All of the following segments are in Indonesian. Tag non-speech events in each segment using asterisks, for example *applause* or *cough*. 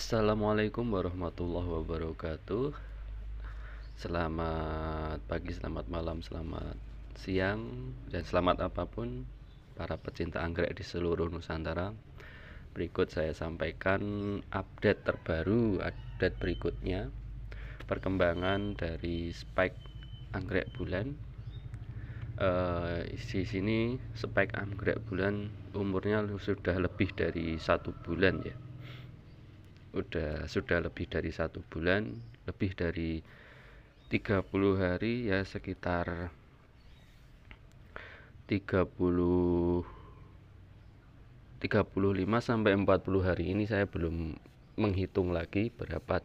Assalamualaikum warahmatullahi wabarakatuh Selamat pagi, selamat malam, selamat siang Dan selamat apapun para pecinta anggrek di seluruh Nusantara Berikut saya sampaikan update terbaru, update berikutnya Perkembangan dari spike anggrek bulan uh, di sini spek anggrek bulan umurnya sudah lebih dari satu bulan ya udah sudah lebih dari satu bulan lebih dari 30 hari ya sekitar 30 35 sampai 40 hari ini saya belum menghitung lagi berapa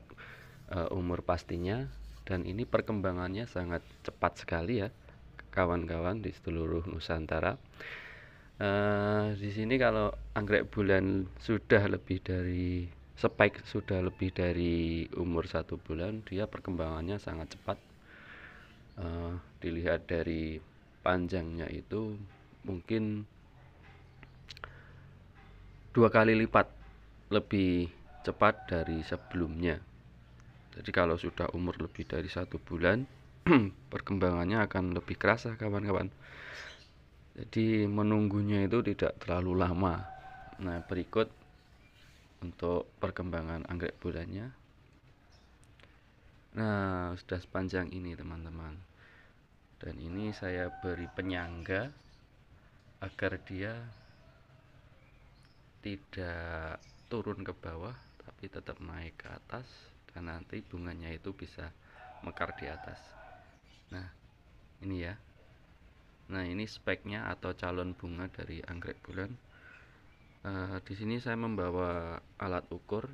uh, umur pastinya dan ini perkembangannya sangat cepat sekali ya kawan-kawan di seluruh Nusantara uh, di sini kalau anggrek bulan sudah lebih dari spike sudah lebih dari umur satu bulan dia perkembangannya sangat cepat uh, dilihat dari panjangnya itu mungkin dua kali lipat lebih cepat dari sebelumnya jadi kalau sudah umur lebih dari satu bulan *clears throat* perkembangannya akan lebih kerasa kawan-kawan jadi menunggunya itu tidak terlalu lama nah berikut untuk perkembangan anggrek bulannya. nah sudah sepanjang ini teman-teman dan ini saya beri penyangga agar dia tidak turun ke bawah tapi tetap naik ke atas dan nanti bunganya itu bisa mekar di atas nah ini ya nah ini speknya atau calon bunga dari anggrek bulan uh, di sini saya membawa alat ukur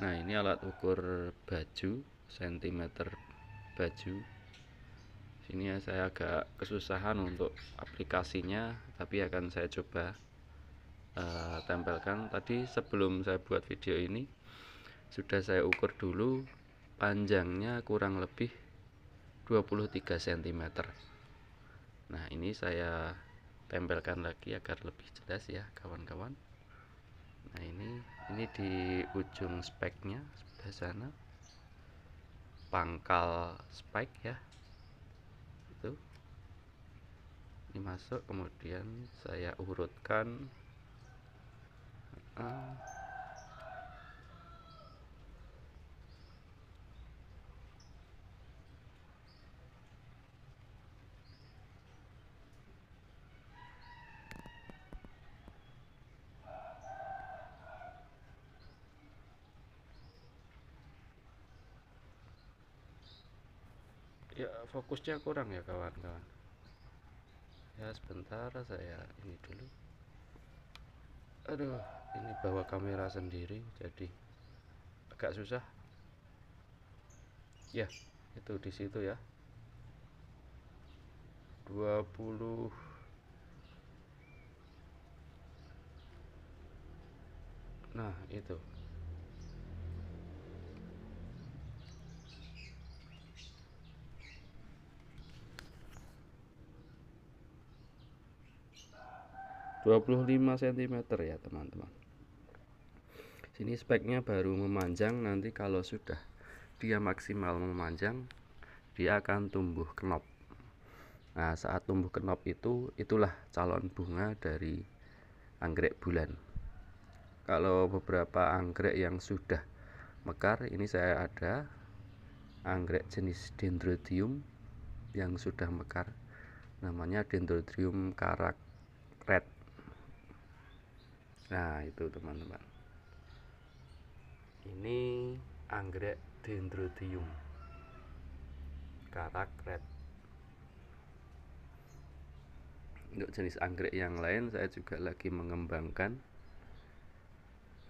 nah ini alat ukur baju sentimeter baju sini ya, saya agak kesusahan untuk aplikasinya tapi akan saya coba uh, tempelkan tadi sebelum saya buat video ini sudah saya ukur dulu panjangnya kurang lebih 23 cm nah ini saya tempelkan lagi agar lebih jelas ya kawan-kawan nah ini ini di ujung speknya sebelah sana pangkal spike ya itu ini masuk kemudian saya urutkan uh, ya fokusnya kurang ya kawan-kawan ya sebentar saya ini dulu aduh ini bawa kamera sendiri jadi agak susah ya itu di situ ya 20 nah itu 25 cm ya teman-teman sini speknya baru memanjang nanti kalau sudah dia maksimal memanjang dia akan tumbuh kenop nah saat tumbuh kenop itu itulah calon bunga dari anggrek bulan kalau beberapa anggrek yang sudah mekar ini saya ada anggrek jenis dendrotium yang sudah mekar namanya dendrotium karak red nah itu teman-teman ini anggrek dendrodium karak red untuk jenis anggrek yang lain saya juga lagi mengembangkan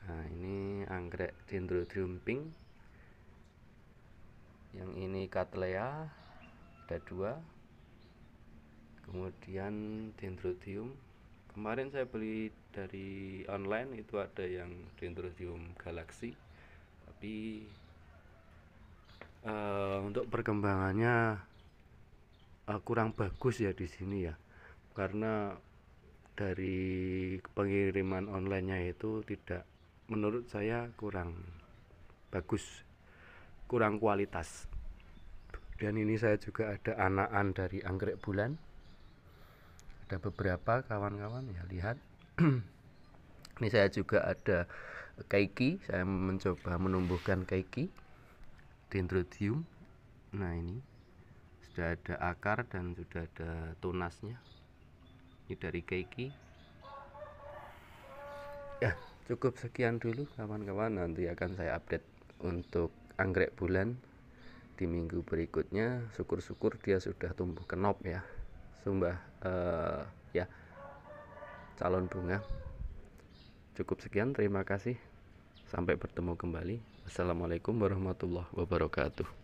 nah ini anggrek dendrodium pink yang ini cattleya ada dua kemudian dendrodium kemarin saya beli dari online itu ada yang dendrosium galaxy tapi uh, untuk perkembangannya uh, kurang bagus ya di sini ya karena dari pengiriman onlinenya itu tidak menurut saya kurang bagus kurang kualitas dan ini saya juga ada anakan dari anggrek bulan ada beberapa kawan-kawan ya lihat *clears throat* ini saya juga ada keiki saya mencoba menumbuhkan keiki dendrodium nah ini sudah ada akar dan sudah ada tunasnya ini dari keiki ya cukup sekian dulu kawan-kawan nanti akan saya update untuk anggrek bulan di minggu berikutnya syukur-syukur dia sudah tumbuh kenop ya sumbah uh, ya calon bunga cukup sekian terima kasih sampai bertemu kembali assalamualaikum warahmatullahi wabarakatuh